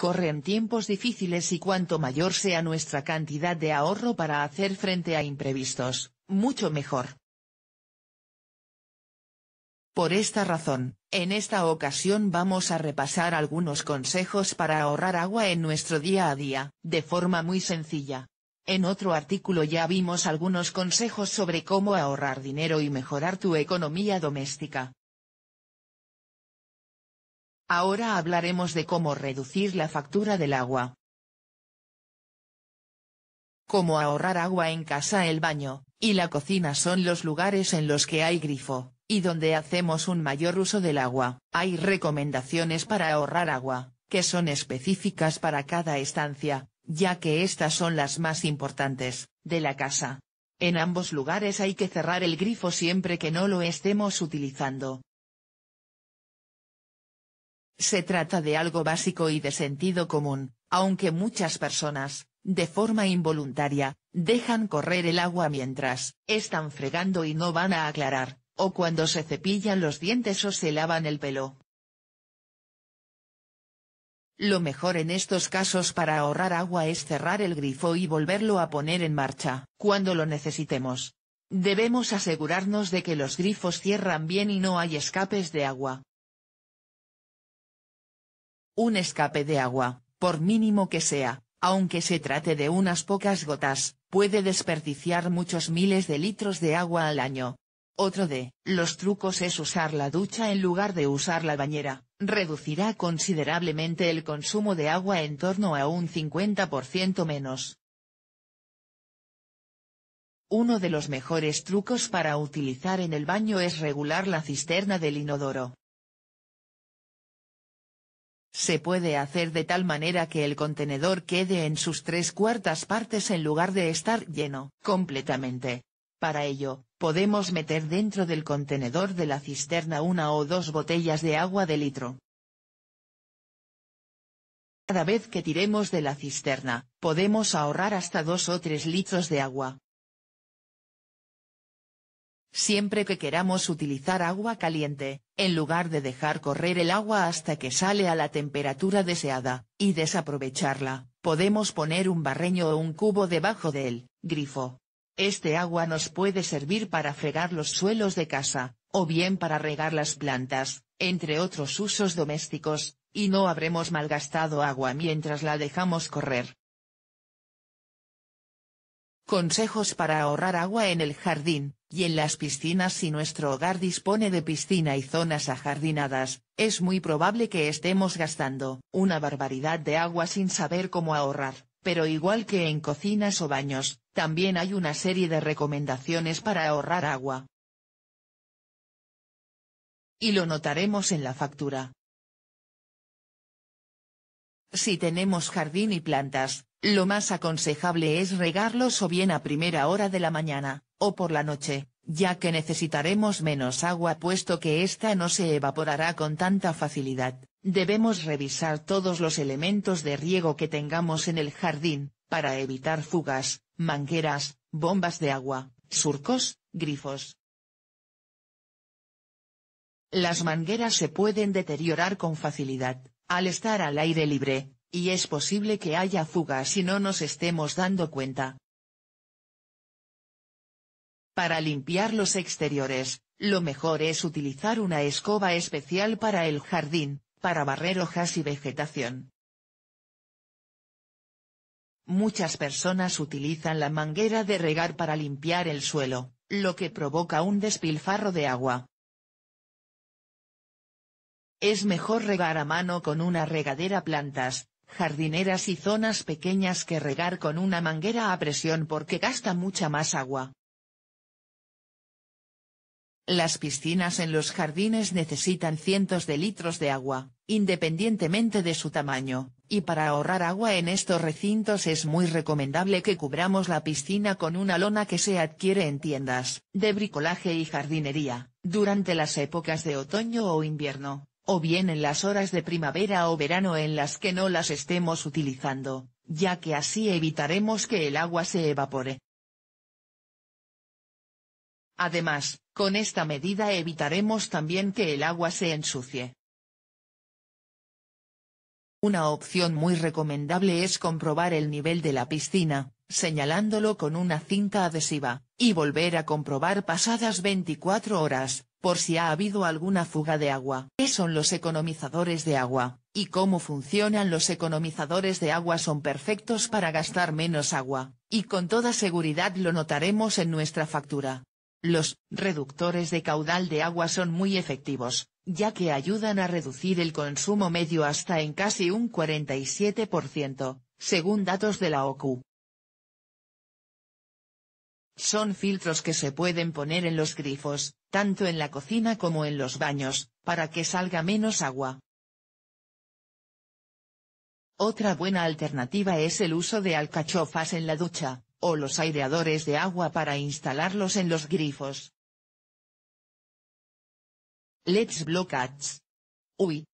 Corren tiempos difíciles y cuanto mayor sea nuestra cantidad de ahorro para hacer frente a imprevistos, mucho mejor. Por esta razón, en esta ocasión vamos a repasar algunos consejos para ahorrar agua en nuestro día a día, de forma muy sencilla. En otro artículo ya vimos algunos consejos sobre cómo ahorrar dinero y mejorar tu economía doméstica. Ahora hablaremos de cómo reducir la factura del agua. Cómo ahorrar agua en casa El baño y la cocina son los lugares en los que hay grifo, y donde hacemos un mayor uso del agua. Hay recomendaciones para ahorrar agua, que son específicas para cada estancia, ya que estas son las más importantes, de la casa. En ambos lugares hay que cerrar el grifo siempre que no lo estemos utilizando, se trata de algo básico y de sentido común, aunque muchas personas, de forma involuntaria, dejan correr el agua mientras están fregando y no van a aclarar, o cuando se cepillan los dientes o se lavan el pelo. Lo mejor en estos casos para ahorrar agua es cerrar el grifo y volverlo a poner en marcha, cuando lo necesitemos. Debemos asegurarnos de que los grifos cierran bien y no hay escapes de agua un escape de agua, por mínimo que sea, aunque se trate de unas pocas gotas, puede desperdiciar muchos miles de litros de agua al año. Otro de los trucos es usar la ducha en lugar de usar la bañera, reducirá considerablemente el consumo de agua en torno a un 50% menos. Uno de los mejores trucos para utilizar en el baño es regular la cisterna del inodoro. Se puede hacer de tal manera que el contenedor quede en sus tres cuartas partes en lugar de estar lleno completamente. Para ello, podemos meter dentro del contenedor de la cisterna una o dos botellas de agua de litro. Cada vez que tiremos de la cisterna, podemos ahorrar hasta dos o tres litros de agua. Siempre que queramos utilizar agua caliente, en lugar de dejar correr el agua hasta que sale a la temperatura deseada, y desaprovecharla, podemos poner un barreño o un cubo debajo del grifo. Este agua nos puede servir para fregar los suelos de casa, o bien para regar las plantas, entre otros usos domésticos, y no habremos malgastado agua mientras la dejamos correr. Consejos para ahorrar agua en el jardín. Y en las piscinas si nuestro hogar dispone de piscina y zonas ajardinadas, es muy probable que estemos gastando una barbaridad de agua sin saber cómo ahorrar, pero igual que en cocinas o baños, también hay una serie de recomendaciones para ahorrar agua. Y lo notaremos en la factura. Si tenemos jardín y plantas, lo más aconsejable es regarlos o bien a primera hora de la mañana, o por la noche, ya que necesitaremos menos agua puesto que ésta no se evaporará con tanta facilidad. Debemos revisar todos los elementos de riego que tengamos en el jardín, para evitar fugas, mangueras, bombas de agua, surcos, grifos. Las mangueras se pueden deteriorar con facilidad, al estar al aire libre, y es posible que haya fugas si no nos estemos dando cuenta. Para limpiar los exteriores, lo mejor es utilizar una escoba especial para el jardín, para barrer hojas y vegetación. Muchas personas utilizan la manguera de regar para limpiar el suelo, lo que provoca un despilfarro de agua. Es mejor regar a mano con una regadera plantas, jardineras y zonas pequeñas que regar con una manguera a presión porque gasta mucha más agua. Las piscinas en los jardines necesitan cientos de litros de agua, independientemente de su tamaño, y para ahorrar agua en estos recintos es muy recomendable que cubramos la piscina con una lona que se adquiere en tiendas de bricolaje y jardinería, durante las épocas de otoño o invierno, o bien en las horas de primavera o verano en las que no las estemos utilizando, ya que así evitaremos que el agua se evapore. Además, con esta medida evitaremos también que el agua se ensucie. Una opción muy recomendable es comprobar el nivel de la piscina, señalándolo con una cinta adhesiva, y volver a comprobar pasadas 24 horas, por si ha habido alguna fuga de agua. ¿Qué son los economizadores de agua? ¿Y cómo funcionan los economizadores de agua? Son perfectos para gastar menos agua, y con toda seguridad lo notaremos en nuestra factura. Los reductores de caudal de agua son muy efectivos, ya que ayudan a reducir el consumo medio hasta en casi un 47%, según datos de la OCU. Son filtros que se pueden poner en los grifos, tanto en la cocina como en los baños, para que salga menos agua. Otra buena alternativa es el uso de alcachofas en la ducha, o los aireadores de agua para instalarlos en los grifos. Let's ads. Uy,